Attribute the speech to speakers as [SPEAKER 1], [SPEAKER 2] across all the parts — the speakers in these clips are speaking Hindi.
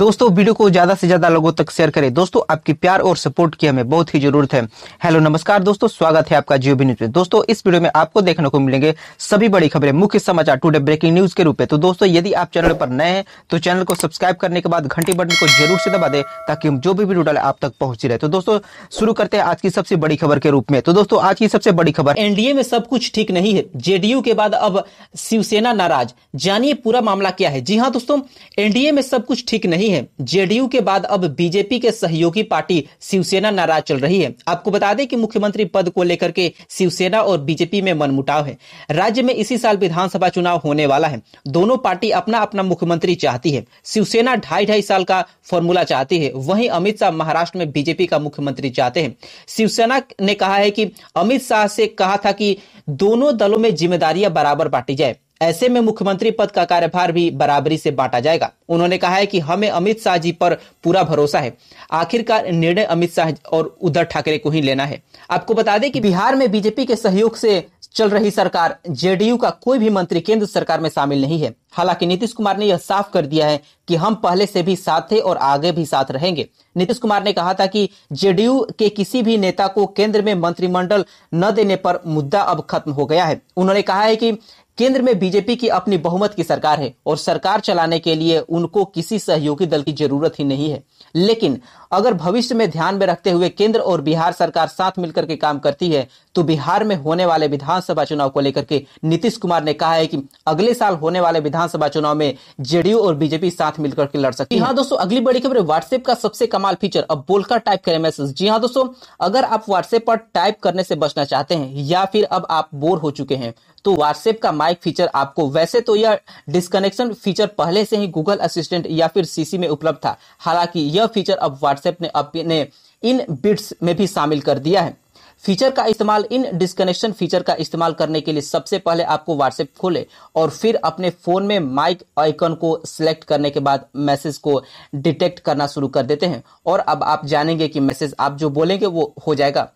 [SPEAKER 1] दोस्तों वीडियो को ज्यादा से ज्यादा लोगों तक शेयर करें दोस्तों आपकी प्यार और सपोर्ट की हमें बहुत ही जरूरत है हेलो नमस्कार दोस्तों स्वागत है आपका जियो न्यूज में दोस्तों इस वीडियो में आपको देखने को मिलेंगे सभी बड़ी खबरें मुख्य समाचार टुडे ब्रेकिंग न्यूज के रूप में तो दोस्तों यदि आप चैनल पर नए हैं तो चैनल को सब्सक्राइब करने के बाद घंटी बटन को जरूर से दबा दे ताकि हम जो भी वीडियो डाले आप तक पहुंची रहे तो दोस्तों शुरू करते हैं आज की सबसे बड़ी खबर के रूप में तो दोस्तों आज की सबसे बड़ी खबर एनडीए में सब कुछ ठीक नहीं है जेडीयू के बाद अब शिवसेना नाराज जानिए पूरा मामला क्या है जी हाँ दोस्तों एनडीए में सब कुछ ठीक नहीं नहीं है जेडीयू के बाद अब बीजेपी के सहयोगी पार्टी शिवसेना नाराज चल रही है आपको बता दें कि मुख्यमंत्री पद को लेकर के शिवसेना और बीजेपी में मनमुटाव है राज्य में इसी साल विधानसभा चुनाव होने वाला है दोनों पार्टी अपना अपना मुख्यमंत्री चाहती है शिवसेना ढाई ढाई साल का फॉर्मूला चाहती है वहीं अमित शाह महाराष्ट्र में बीजेपी का मुख्यमंत्री चाहते हैं शिवसेना ने कहा है कि अमित शाह से कहा था कि दोनों दलों में जिम्मेदारियां बराबर बांटी जाए ऐसे में मुख्यमंत्री पद का कार्यभार भी बराबरी से बांटा जाएगा उन्होंने कहा है कि हमें अमित शाह जी पर पूरा भरोसा है आखिरकार निर्णय अमित शाह और उद्धव ठाकरे को ही लेना है आपको बता दें कि बिहार में बीजेपी के सहयोग से चल रही सरकार जेडीयू का कोई भी मंत्री केंद्र सरकार में शामिल नहीं है हालांकि नीतीश कुमार ने यह साफ कर दिया है कि हम पहले से भी साथ थे और आगे भी साथ रहेंगे नीतीश कुमार ने कहा था कि जेडीयू के किसी भी नेता को केंद्र में मंत्रिमंडल न देने पर मुद्दा अब खत्म हो गया है उन्होंने कहा है कि केंद्र में बीजेपी की अपनी बहुमत की सरकार है और सरकार चलाने के लिए उनको किसी सहयोगी दल की जरूरत ही नहीं है लेकिन अगर भविष्य में ध्यान में रखते हुए केंद्र और बिहार सरकार साथ मिलकर के काम करती है तो बिहार में होने वाले विधानसभा चुनाव को लेकर के नीतीश कुमार ने कहा है कि अगले साल होने वाले विधानसभा चुनाव में जेडीयू और बीजेपी साथ मिलकर के लड़ सकती है हाँ दोस्तों अगली बड़ी खबर व्हाट्सएप का सबसे कमाल फीचर अब बोलकर टाइप करें मैसेज जी हाँ दोस्तों अगर आप व्हाट्सएप पर टाइप करने से बचना चाहते हैं या फिर अब आप बोर हो चुके हैं तो व्हाट्सएप का माइक फीचर आपको वैसे तो यह डिस्कनेक्शन फीचर पहले से ही गूगल असिस्टेंट या फिर सीसी में उपलब्ध था हालांकि यह फीचर अब व्हाट्सएप ने अपने इन बिट्स में भी शामिल कर दिया है फीचर का इस्तेमाल इन डिस्कनेक्शन फीचर का इस्तेमाल करने के लिए सबसे पहले आपको व्हाट्सएप खोले और फिर अपने फ़ोन में माइक आइकन को सिलेक्ट करने के बाद मैसेज को डिटेक्ट करना शुरू कर देते हैं और अब आप जानेंगे कि मैसेज आप जो बोलेंगे वो हो जाएगा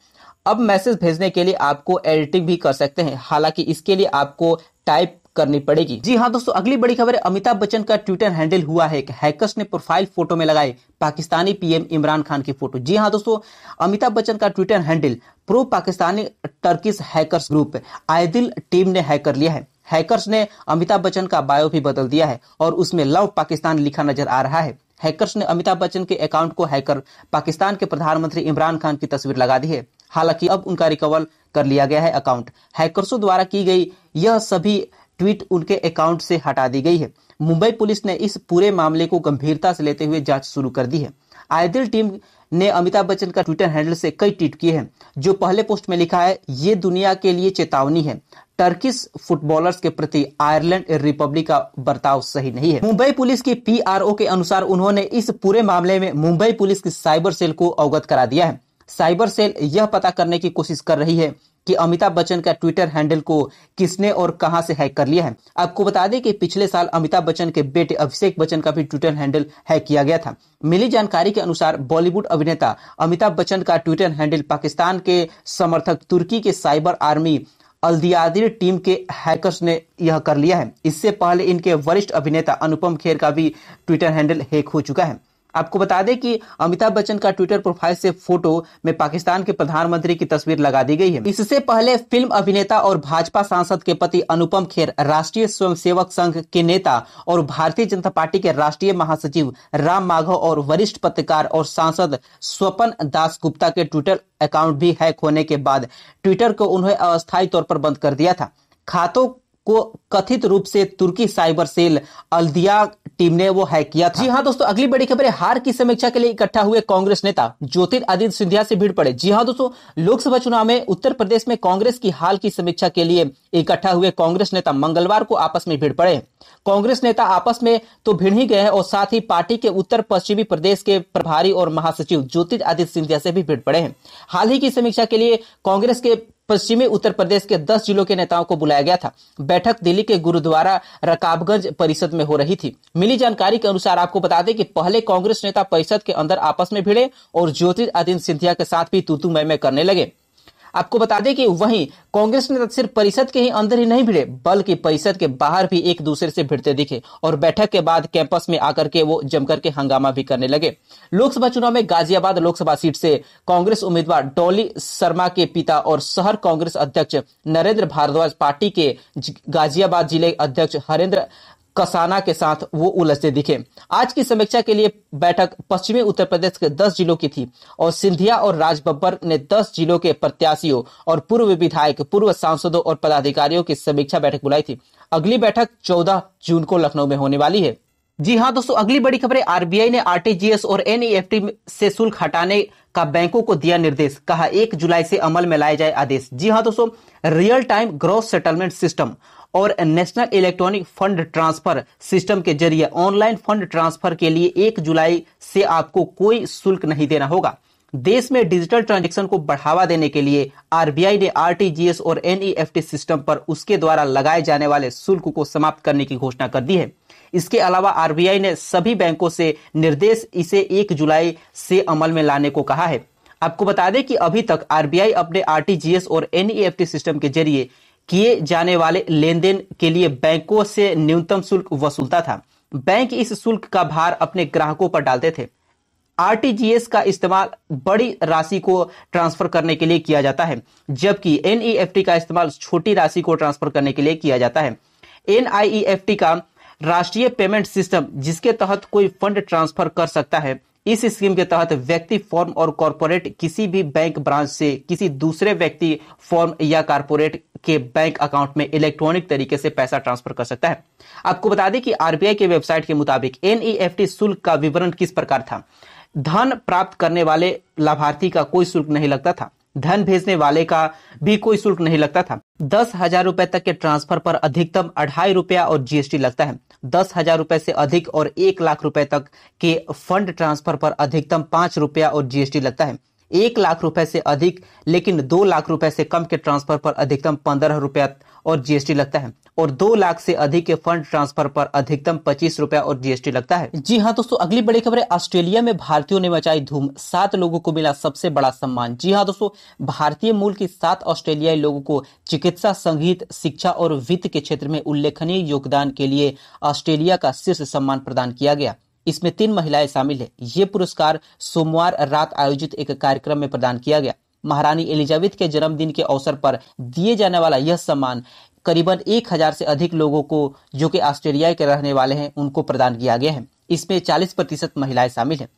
[SPEAKER 1] अब मैसेज भेजने के लिए आपको एडिटिंग भी कर सकते हैं हालांकि इसके लिए आपको टाइप करनी पड़ेगी जी हाँ दोस्तों अगली बड़ी खबर है अमिताभ बच्चन का ट्विटर हैंडल हुआ है हैकर्स ने प्रोफाइल फोटो में लगाए पाकिस्तानी पीएम इमरान खान की फोटो जी हाँ दोस्तों अमिताभ बच्चन का Twitter handle pro Pakistani Turkish hackers group आयदिल टीम ने हैक कर लिया है हैकर्स ने अमिताभ बच्चन का बायो भी बदल दिया है और उसमें लव पाकिस्तान लिखा नजर आ रहा है हैकर्स ने अमिताभ बच्चन के अकाउंट को हैकर पाकिस्तान के प्रधानमंत्री इमरान खान की तस्वीर लगा दी है हालांकि अब उनका रिकवर कर लिया गया है अकाउंट हैकर्सों द्वारा की गई यह सभी ट्वीट उनके अकाउंट से हटा दी गई है मुंबई पुलिस ने इस पूरे मामले को गंभीरता से लेते हुए जांच शुरू कर दी है आयदिल टीम ने अमिताभ बच्चन का ट्विटर हैंडल से कई ट्वीट किए हैं जो पहले पोस्ट में लिखा है ये दुनिया के लिए चेतावनी है टर्किस फुटबॉलर्स के प्रति आयरलैंड रिपब्लिक का बर्ताव सही नहीं है मुंबई पुलिस की पीआरओ के अनुसार उन्होंने इस पूरे मामले में मुंबई पुलिस की साइबर सेल को अवगत करा दिया है साइबर सेल यह पता करने की कोशिश कर रही है कि अमिताभ बच्चन का ट्विटर हैंडल को किसने और कहां से हैक कर लिया है आपको बता दें कि पिछले साल अमिताभ बच्चन के बेटे अभिषेक बच्चन का भी ट्विटर हैंडल हैक किया गया था मिली जानकारी के अनुसार बॉलीवुड अभिनेता अमिताभ बच्चन का ट्विटर हैंडल पाकिस्तान के समर्थक तुर्की के साइबर आर्मी अलदियादिर टीम के हैकर्स ने यह कर लिया है इससे पहले इनके वरिष्ठ अभिनेता अनुपम खेर का भी ट्विटर हैंडल हैक हो चुका है आपको बता दें कि अमिताभ बच्चन का ट्विटर प्रोफाइल से फोटो में पाकिस्तान के प्रधानमंत्री की तस्वीर लगा दी गई है इससे पहले फिल्म अभिनेता और भाजपा सांसद के पति अनुपम खेर राष्ट्रीय स्वयंसेवक संघ के नेता और भारतीय जनता पार्टी के राष्ट्रीय महासचिव राम माधव और वरिष्ठ पत्रकार और सांसद स्वपन दास गुप्ता के ट्विटर अकाउंट भी हैक होने के बाद ट्विटर को उन्हें अस्थायी तौर पर बंद कर दिया था खातों को कथित रूप से तुर्की साइबर सेल अलदिया टीम ने वो हैक किया था जी हाँ दोस्तों अगली बड़ी खबर है हार की समीक्षा के लिए इकट्ठा हुए कांग्रेस नेता ज्योतिरादित्य सिंधिया से भीड़ पड़े जी हाँ दोस्तों लोकसभा चुनाव में उत्तर प्रदेश में कांग्रेस की हाल की समीक्षा के लिए इकट्ठा हुए कांग्रेस नेता मंगलवार को आपस में भीड़ पड़े कांग्रेस नेता आपस में तो भिड़ ही गए हैं और साथ ही पार्टी के उत्तर पश्चिमी प्रदेश के प्रभारी और महासचिव ज्योतिरादित्य सिंधिया से भी भिड़ पड़े हैं हाल ही की समीक्षा के लिए कांग्रेस के पश्चिमी उत्तर प्रदेश के दस जिलों के नेताओं को बुलाया गया था बैठक दिल्ली के गुरुद्वारा रकाबगंज परिषद में हो रही थी मिली जानकारी के अनुसार आपको बता दें कि पहले कांग्रेस नेता परिषद के अंदर आपस में भिड़े और ज्योतिरादित्य सिंधिया के साथ भी तूतू मैं करने लगे आपको बता दें कि वहीं कांग्रेस नेता सिर्फ परिषद के ही अंदर ही नहीं भिड़े बल्कि परिषद के बाहर भी एक दूसरे से भिड़ते दिखे और बैठक के बाद कैंपस में आकर के वो जमकर के हंगामा भी करने लगे लोकसभा चुनाव में गाजियाबाद लोकसभा सीट से कांग्रेस उम्मीदवार डॉली शर्मा के पिता और शहर कांग्रेस अध्यक्ष नरेंद्र भारद्वाज पार्टी के गाजियाबाद जिले अध्यक्ष हरेंद्र कसाना के साथ वो उलझते दिखे आज की समीक्षा के लिए बैठक पश्चिमी उत्तर प्रदेश के 10 जिलों की थी और सिंधिया और राज ने 10 जिलों के प्रत्याशियों और पूर्व विधायक पूर्व सांसदों और पदाधिकारियों की समीक्षा बैठक बुलाई थी अगली बैठक 14 जून को लखनऊ में होने वाली है जी हाँ दोस्तों अगली बड़ी खबर है आरबीआई ने आरटीजीएस और एनईएफटी से शुल्क हटाने का बैंकों को दिया निर्देश कहा एक जुलाई से अमल में लाया जाए आदेश जी हाँ दोस्तों real time gross settlement system और national electronic fund transfer system के जरिए ऑनलाइन फंड ट्रांसफर के लिए एक जुलाई से आपको कोई शुल्क नहीं देना होगा देश में डिजिटल ट्रांजेक्शन को बढ़ावा देने के लिए आरबीआई ने आरटीजीएस और एनईएफटी सिस्टम पर उसके द्वारा लगाए जाने वाले शुल्क को समाप्त करने की घोषणा कर दी है इसके अलावा आरबीआई ने सभी बैंकों से निर्देश इसे एक जुलाई से अमल में लाने को कहा है आपको बता दें कि अभी तक आरबीआई अपने आरटीजीएस और एनईएफटी सिस्टम के जरिए किए जाने वाले लेन देन के लिए बैंकों से न्यूनतम शुल्क वसूलता था बैंक इस शुल्क का भार अपने ग्राहकों पर डालते थे आरटीजीएस का इस्तेमाल बड़ी राशि को ट्रांसफर करने के लिए किया जाता है जबकि एनईएफटी का इस्तेमाल छोटी राशि को ट्रांसफर करने के लिए किया जाता है एनआईईएफटी का राष्ट्रीय पेमेंट सिस्टम जिसके तहत कोई फंड ट्रांसफर कर सकता है इस स्कीम के तहत व्यक्ति फॉर्म और कॉरपोरेट किसी भी बैंक ब्रांच से किसी दूसरे व्यक्ति फॉर्म या कॉरपोरेट के बैंक अकाउंट में इलेक्ट्रॉनिक तरीके से पैसा ट्रांसफर कर सकता है आपको बता दें कि आरबीआई के वेबसाइट के मुताबिक एनईएफटी शुल्क का विवरण किस प्रकार था धन प्राप्त करने वाले लाभार्थी का कोई शुल्क नहीं लगता था धन भेजने वाले का भी कोई शुल्क नहीं लगता था दस हजार रूपए तक के ट्रांसफर पर अधिकतम अढ़ाई रूपया और जीएसटी लगता है दस हजार रूपए से अधिक और एक लाख रूपए तक के फंड ट्रांसफर पर अधिकतम पांच रूपया और जीएसटी लगता है एक लाख रुपए से अधिक लेकिन दो लाख रुपए से कम के ट्रांसफर पर अधिकतम पंद्रह रूपया और जीएसटी लगता है और दो लाख से अधिक के फंड ट्रांसफर पर अधिकतम पच्चीस रुपया और जीएसटी लगता है जी हाँ दोस्तों अगली बड़ी खबर है ऑस्ट्रेलिया में भारतीयों ने मचाई धूम सात लोगों को मिला सबसे बड़ा सम्मान जी हाँ दोस्तों भारतीय मूल की सात ऑस्ट्रेलियाई लोगों को चिकित्सा संगीत शिक्षा और वित्त के क्षेत्र में उल्लेखनीय योगदान के लिए ऑस्ट्रेलिया का शीर्ष सम्मान प्रदान किया गया इसमें तीन महिलाएं शामिल है ये पुरस्कार सोमवार रात आयोजित एक कार्यक्रम में प्रदान किया गया महारानी एलिजाबेथ के जन्मदिन के अवसर पर दिए जाने वाला यह सम्मान करीबन एक हजार से अधिक लोगों को जो कि ऑस्ट्रेलिया के रहने वाले हैं उनको प्रदान किया गया है इसमें 40 प्रतिशत महिलाएं शामिल हैं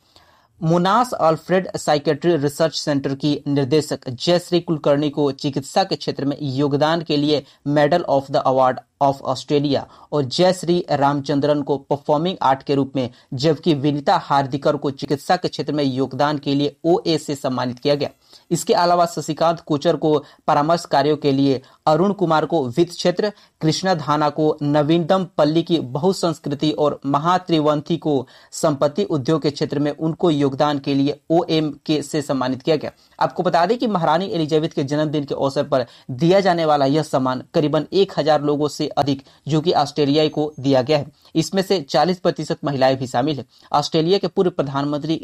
[SPEAKER 1] Monash Alfred psychiatry research centre की निर्देशक जयश्री कुलकर्णी को चिकित्सा के क्षेत्र में योगदान के लिए medal of the award of Australia और जयश्री रामचंद्रन को परफॉर्मिंग आर्ट के रूप में जबकि विनीता हार्दिकर को चिकित्सा के क्षेत्र में योगदान के लिए ओ से सम्मानित किया गया इसके अलावा शशिकांत कोचर को परामर्श कार्यों के लिए अरुण कुमार को वित्त क्षेत्र कृष्णा धाना को नवीनतम पल्ली की बहुसंस्कृति और महात्रिवंथी को संपत्ति उद्योग के क्षेत्र में उनको योगदान के लिए ओ के से सम्मानित किया गया आपको बता दें कि महारानी एलिजाबेथ के जन्मदिन के अवसर पर दिया जाने वाला यह सम्मान करीबन एक हजार लोगों से अधिक जो कि ऑस्ट्रेलिया को दिया गया है इसमें से 40 प्रतिशत महिलाएं भी शामिल है ऑस्ट्रेलिया के पूर्व प्रधानमंत्री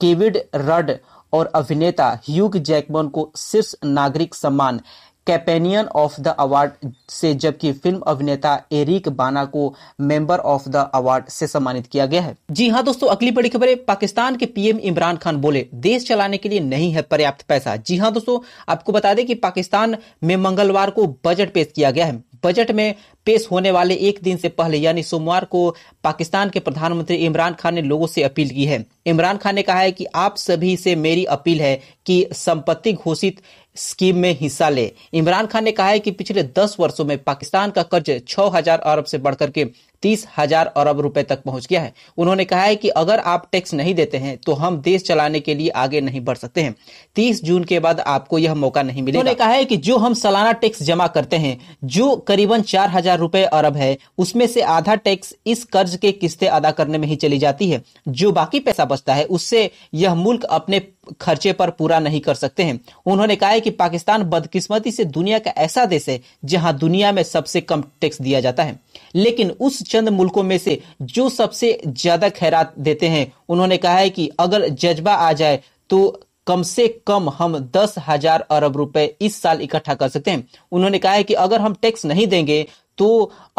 [SPEAKER 1] केविड रड और अभिनेता ह्यूग जैकमन को शीर्ष नागरिक सम्मान कैपेनियन ऑफ द अवार्ड से जबकि फिल्म अभिनेता एरिक बाना को मेंबर ऑफ द अवार्ड से सम्मानित किया गया है जी हाँ दोस्तों अगली बड़ी खबर है पाकिस्तान के पीएम इमरान खान बोले देश चलाने के लिए नहीं है पर्याप्त पैसा जी हाँ दोस्तों आपको बता दें कि पाकिस्तान में मंगलवार को बजट पेश किया गया है बजट में पेश होने वाले एक दिन से पहले यानी सोमवार को पाकिस्तान के प्रधानमंत्री इमरान खान ने लोगों से अपील की है इमरान खान ने कहा है कि आप सभी से मेरी अपील है कि संपत्ति घोषित स्कीम में हिस्सा ले इमरान खान ने कहा है कि पिछले 10 वर्षों में पाकिस्तान का कर्ज 6000 अरब से बढ़कर के तीस हजार अरब रुपए तक पहुंच गया है उन्होंने कहा है कि अगर आप टैक्स नहीं देते हैं तो हम देश चलाने के लिए आगे नहीं बढ़ सकते हैं तीस जून के बाद आपको यह मौका नहीं मिलेगा उन्होंने कहा है कि जो हम सालाना टैक्स जमा करते हैं जो करीबन चार हजार रुपए अरब है उसमें से आधा टैक्स इस कर्ज के किस्ते अदा करने में ही चली जाती है जो बाकी पैसा बचता है उससे यह मुल्क अपने खर्चे पर पूरा नहीं कर सकते हैं उन्होंने कहा है कि पाकिस्तान बदकिस्मती से दुनिया का ऐसा देश है जहां दुनिया में सबसे कम टैक्स दिया जाता है लेकिन उस चंद मुल्कों में से जो सबसे ज्यादा खैरात देते हैं उन्होंने कहा है कि अगर जज्बा आ जाए तो कम से कम हम दस हजार अरब रुपए इस साल इकट्ठा कर सकते हैं उन्होंने कहा है कि अगर हम टैक्स नहीं देंगे तो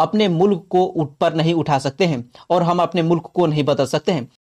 [SPEAKER 1] अपने मुल्क को ऊपर नहीं उठा सकते हैं और हम अपने मुल्क को नहीं बदल सकते हैं